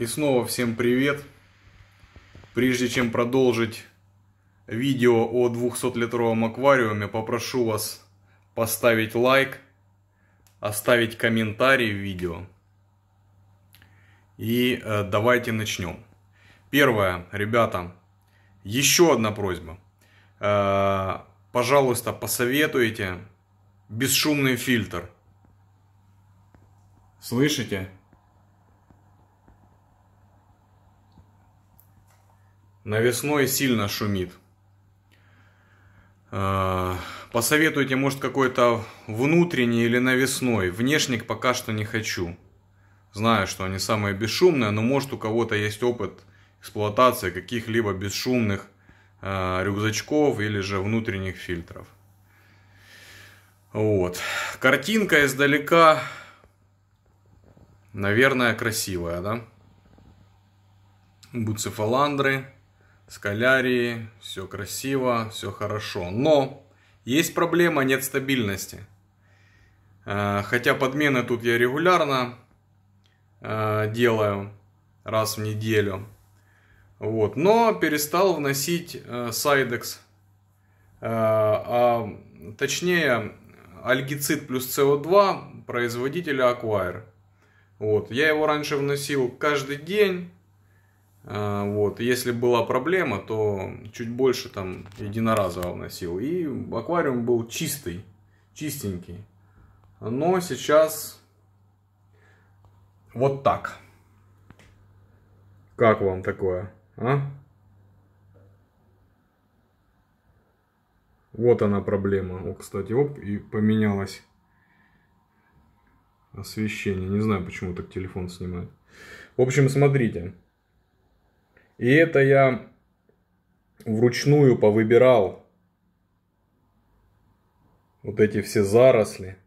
И снова всем привет. Прежде чем продолжить видео о 200-литровом аквариуме, попрошу вас поставить лайк, оставить комментарий в видео. И э, давайте начнем. Первое, ребята, еще одна просьба. Э, пожалуйста, посоветуйте бесшумный фильтр. Слышите? Навесной сильно шумит. Э, посоветуйте, может, какой-то внутренний или навесной. Внешник пока что не хочу. Знаю, что они самые бесшумные, но может у кого-то есть опыт эксплуатации каких-либо бесшумных э, рюкзачков или же внутренних фильтров. Вот. Картинка издалека, наверное, красивая, да? Буцефаландры скалярии, все красиво, все хорошо. Но есть проблема, нет стабильности. А, хотя подмены тут я регулярно а, делаю, раз в неделю. Вот. Но перестал вносить а, сайдекс, а точнее альгицид плюс СО2 производителя Acquire. Вот. Я его раньше вносил каждый день, а, вот. Если была проблема, то чуть больше там единоразово вносил. И аквариум был чистый, чистенький. Но сейчас вот так. Как вам такое? А? Вот она проблема. О, кстати, оп, и поменялось освещение. Не знаю, почему так телефон снимает. В общем, смотрите. И это я вручную повыбирал вот эти все заросли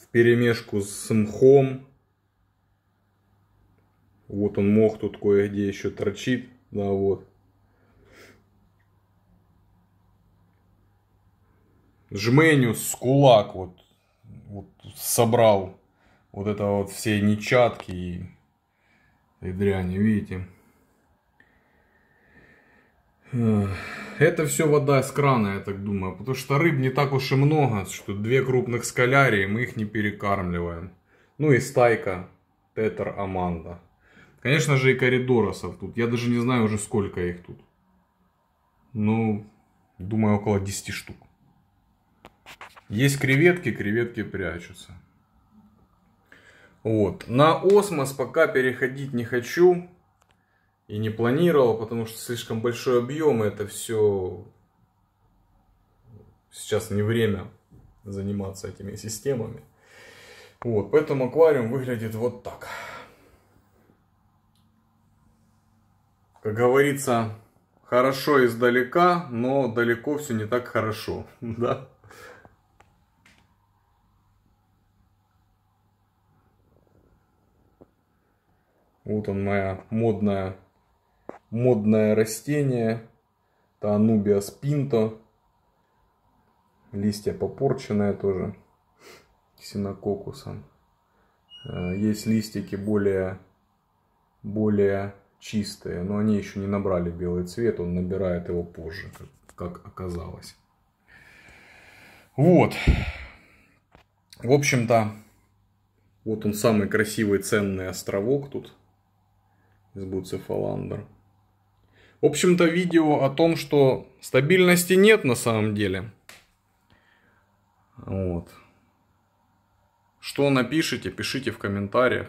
в перемешку с мхом. Вот он мох тут кое-где еще торчит. Да, вот. Жменю с кулак вот, вот собрал вот это вот все нечатки и, и дряни, видите. Это все вода из крана, я так думаю, потому что рыб не так уж и много, что две крупных скалярии, мы их не перекармливаем. Ну и стайка тетер аманда. Конечно же и коридоросов тут, я даже не знаю уже сколько их тут. Ну, думаю около 10 штук. Есть креветки, креветки прячутся. Вот. На осмос пока переходить не хочу и не планировал, потому что слишком большой объем, и это все сейчас не время заниматься этими системами. Вот, поэтому аквариум выглядит вот так. Как говорится, хорошо издалека, но далеко все не так хорошо, да? Вот он моя модная модное растение, Таанубиас пинто, листья попорченные тоже, синококусом. Э, есть листики более, более чистые, но они еще не набрали белый цвет, он набирает его позже, как оказалось. Вот. В общем-то, вот он самый красивый ценный островок тут из Буцефаландра. В общем-то, видео о том, что стабильности нет на самом деле. Вот. Что напишите, пишите в комментариях.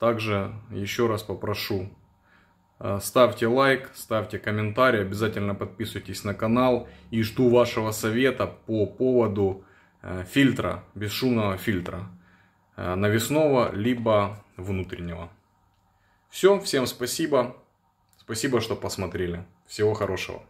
Также еще раз попрошу, э, ставьте лайк, ставьте комментарий, обязательно подписывайтесь на канал и жду вашего совета по поводу э, фильтра, бесшумного фильтра, э, навесного либо внутреннего. Все, всем спасибо. Спасибо, что посмотрели. Всего хорошего.